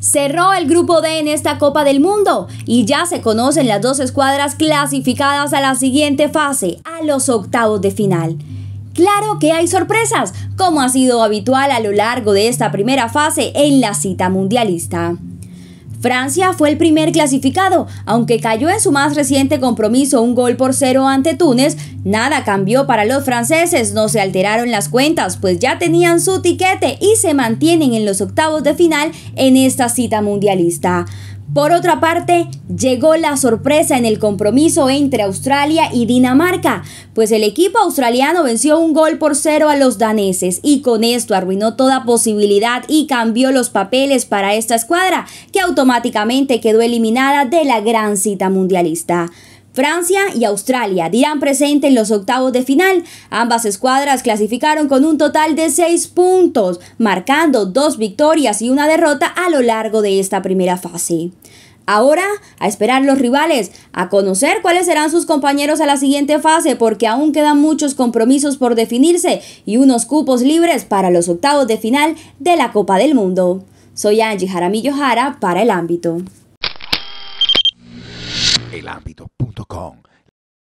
Cerró el grupo D en esta Copa del Mundo y ya se conocen las dos escuadras clasificadas a la siguiente fase, a los octavos de final. Claro que hay sorpresas, como ha sido habitual a lo largo de esta primera fase en la cita mundialista. Francia fue el primer clasificado, aunque cayó en su más reciente compromiso un gol por cero ante Túnez, nada cambió para los franceses, no se alteraron las cuentas, pues ya tenían su tiquete y se mantienen en los octavos de final en esta cita mundialista. Por otra parte, llegó la sorpresa en el compromiso entre Australia y Dinamarca, pues el equipo australiano venció un gol por cero a los daneses y con esto arruinó toda posibilidad y cambió los papeles para esta escuadra, que automáticamente quedó eliminada de la gran cita mundialista. Francia y Australia dirán presente en los octavos de final. Ambas escuadras clasificaron con un total de seis puntos, marcando dos victorias y una derrota a lo largo de esta primera fase. Ahora, a esperar los rivales, a conocer cuáles serán sus compañeros a la siguiente fase, porque aún quedan muchos compromisos por definirse y unos cupos libres para los octavos de final de la Copa del Mundo. Soy Angie Jaramillo Jara para el ámbito elambito.com